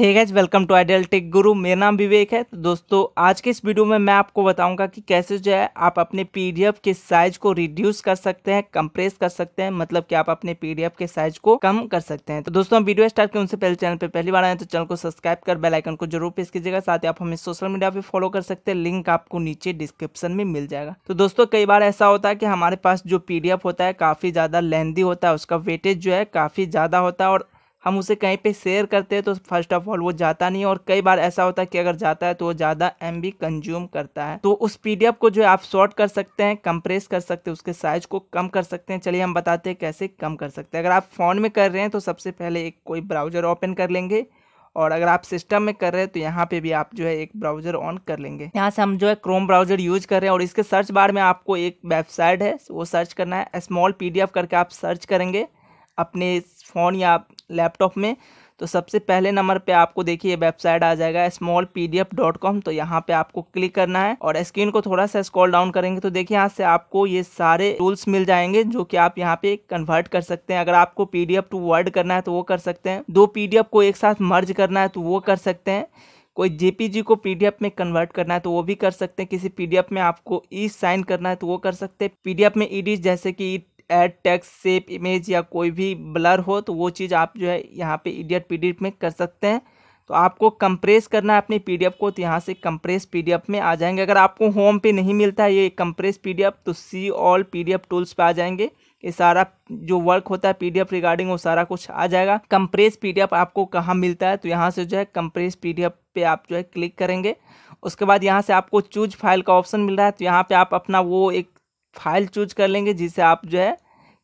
hey guys welcome to Ideal Tech Guru मेरा नाम विवेक है तो दोस्तों आज के इस वीडियो में मैं आपको बताऊंगा कि कैसे जो है आप अपने पीडीएफ के साइज को रिड्यूस कर सकते हैं कंप्रेस कर सकते हैं मतलब कि आप अपने पीडीएफ के साइज को कम कर सकते हैं तो दोस्तों वीडियो स्टार्ट करें उनसे पहले चैनल पर पहली बार आए तो चैनल को सब्सक्राइब कर बेलाइकन को जरूर प्रेस कीजिएगा साथ ही आप हमें सोशल मीडिया पर फॉलो कर सकते हैं लिंक आपको नीचे डिस्क्रिप्शन में मिल जाएगा तो दोस्तों कई बार ऐसा होता है कि हमारे पास जो पीडीएफ होता है काफी ज्यादा लेंदी होता है उसका वेटेज जो है काफी ज्यादा होता है और हम उसे कहीं पे शेयर करते हैं तो फर्स्ट ऑफ ऑल वो जाता नहीं और कई बार ऐसा होता है कि अगर जाता है तो वो ज़्यादा एम कंज्यूम करता है तो उस पी को जो है आप शॉर्ट कर सकते हैं कंप्रेस कर सकते हैं उसके साइज को कम कर सकते हैं चलिए हम बताते हैं कैसे कम कर सकते हैं अगर आप फ़ोन में कर रहे हैं तो सबसे पहले एक कोई ब्राउज़र ओपन कर लेंगे और अगर आप सिस्टम में कर रहे हैं तो यहाँ पे भी आप जो है एक ब्राउजर ऑन कर लेंगे यहाँ से हम जो है क्रोम ब्राउजर यूज कर रहे हैं और इसके सर्च बार में आपको एक वेबसाइट है वो सर्च करना है स्मॉल पीडीएफ करके आप सर्च करेंगे अपने फ़ोन या लैपटॉप में तो सबसे पहले नंबर पे आपको देखिए वेबसाइट आ जाएगा small P D F dot com तो यहाँ पे आपको क्लिक करना है और स्क्रीन को थोड़ा सा स्क्रॉल डाउन करेंगे तो देखिए यहाँ से आपको ये सारे टूल्स मिल जाएंगे जो कि आप यहाँ पे कन्वर्ट कर सकते हैं अगर आपको P D F to Word करना है तो वो कर सकते हैं दो पी डी एफ को एक साथ मर्ज करना है तो वो कर सकते हैं कोई जी को एफ में कन्वर्ट करना है तो वो भी कर सकते हैं किसी एफ में आपको ई साइन करना है तो वो कर सकते हैं एफ में ईडी जैसे कि edit text shape image या कोई भी ब्लर हो तो वो चीज़ आप जो है यहाँ पे इडियट पी में कर सकते हैं तो आपको कंप्रेस करना है अपनी पी को तो यहाँ से कंप्रेस पी में आ जाएंगे अगर आपको होम पे नहीं मिलता है ये कंप्रेस पी तो सी ऑल पीडीएफ टूल्स पे आ जाएंगे ये सारा जो वर्क होता है पी रिगार्डिंग वो सारा कुछ आ जाएगा कंप्रेस पी आपको कहाँ मिलता है तो यहाँ से जो है कंप्रेस पी पे आप जो है क्लिक करेंगे उसके बाद यहाँ से आपको चूज फाइल का ऑप्शन मिल रहा है तो यहाँ पे आप अपना वो एक फाइल चूज कर लेंगे जिसे आप जो है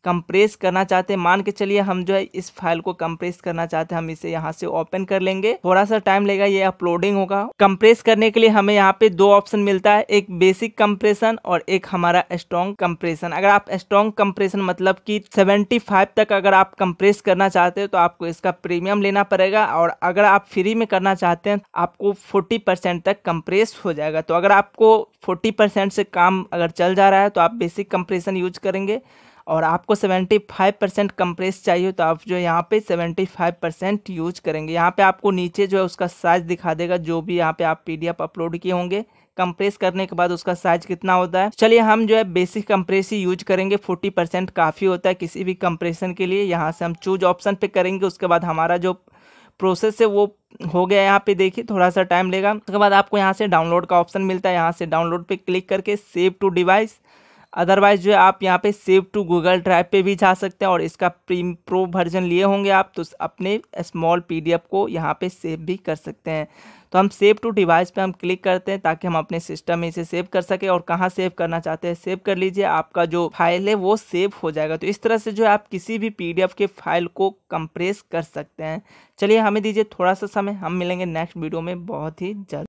कंप्रेस करना चाहते हैं मान के चलिए हम जो है इस फाइल को कंप्रेस करना चाहते हैं हम इसे यहाँ से ओपन कर लेंगे थोड़ा सा टाइम लेगा ये अपलोडिंग होगा कंप्रेस करने के लिए हमें यहाँ पे दो ऑप्शन मिलता है एक बेसिक कंप्रेशन और एक हमारा स्ट्रॉन्ग कंप्रेशन अगर आप स्ट्रॉन्ग कंप्रेशन मतलब की सेवेंटी तक अगर आप कंप्रेस करना चाहते हो तो आपको इसका प्रीमियम लेना पड़ेगा और अगर आप फ्री में करना चाहते हैं आपको फोर्टी परसेंट तक कंप्रेस हो जाएगा तो अगर आपको फोर्टी परसेंट से काम अगर चल जा रहा है तो आप बेसिक कंप्रेशन यूज करेंगे और आपको 75 परसेंट कंप्रेस चाहिए तो आप जो यहाँ पे 75 परसेंट यूज करेंगे यहाँ पे आपको नीचे जो है उसका साइज दिखा देगा जो भी यहाँ पे आप पीडीएफ अपलोड किए होंगे कंप्रेस करने के बाद उसका साइज कितना होता है चलिए हम जो है बेसिक कंप्रेस ही यूज करेंगे 40 परसेंट काफ़ी होता है किसी भी कंप्रेशन के लिए यहाँ से हम चूज ऑप्शन पे करेंगे उसके बाद हमारा जो प्रोसेस है वो हो गया यहाँ पे देखिए थोड़ा सा टाइम लेगा उसके बाद आपको यहाँ से डाउनलोड का ऑप्शन मिलता है यहाँ से डाउनलोड पर क्लिक करके सेव टू डिवाइस अदरवाइज़ जो है आप यहाँ पे सेव टू गूगल ड्राइव पे भी जा सकते हैं और इसका प्रीम प्रो वर्जन लिए होंगे आप तो अपने स्मॉल पीडीएफ को यहाँ पे सेव भी कर सकते हैं तो हम सेव टू डिवाइस पे हम क्लिक करते हैं ताकि हम अपने सिस्टम में इसे सेव कर सकें और कहाँ सेव करना चाहते हैं सेव कर लीजिए आपका जो फाइल है वो सेव हो जाएगा तो इस तरह से जो है आप किसी भी पी के फाइल को कंप्रेस कर सकते हैं चलिए हमें दीजिए थोड़ा सा समय हम मिलेंगे नेक्स्ट वीडियो में बहुत ही जल्द